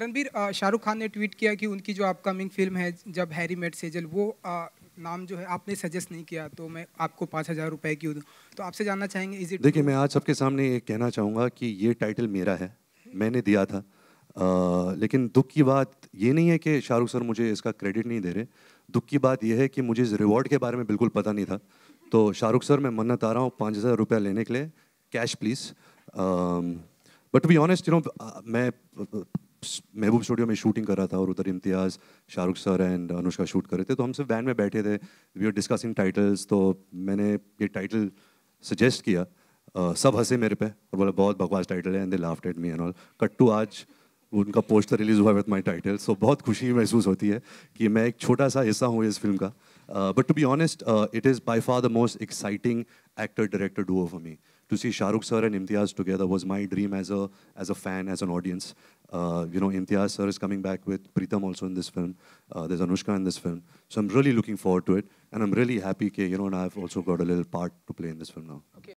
रणबीर शाहरुख खान ने ट्वीट किया कि उनकी जो अपकमिंग फिल्म है जब हैरी मेट सेजल वो आ, नाम जो है आपने सजेस्ट नहीं किया तो मैं आपको पाँच हज़ार रुपये की दूँ तो आपसे जानना चाहेंगे इज इट देखिए मैं आज सबके सामने ये कहना चाहूँगा कि ये टाइटल मेरा है मैंने दिया था आ, लेकिन दुख की बात ये नहीं है कि शाहरुख सर मुझे इसका क्रेडिट नहीं दे रहे दुख की बात यह है कि मुझे इस रिवॉर्ड के बारे में बिल्कुल पता नहीं था तो शाहरुख सर मैं मन्नत आ रहा हूँ पाँच हज़ार रुपया लेने के लिए cash please but be honest you know मैं महबूब स्टूडियो में शूटिंग कर रहा था और उधर Imtiaz Shahrukh sir and Anushka shoot कर रहे थे तो हम सब वैन में बैठे थे वी आर डिस्कसिंग टाइटल्स तो मैंने ये टाइटल सजेस्ट किया सब हंसे मेरे पे और बोला बहुत बकवास टाइटल है and they laughed at me and all कट्टू आज उनका पोस्टर रिलीज हुआ विथ माई टाइटल सो बहुत खुशी महसूस होती है कि मैं एक छोटा सा हिस्सा हूँ इस फिल्म का but to be honest it is by far the most exciting actor director duo of me to see Shahrukh sir and Imtiaz together was my dream as a as a fan as an audience Uh, you know, Imtiaz sir is coming back with Pritam also in this film. Uh, there's Anushka in this film. So I'm really looking forward to it. And I'm really happy, you know, and I've also got a little part to play in this film now. Okay,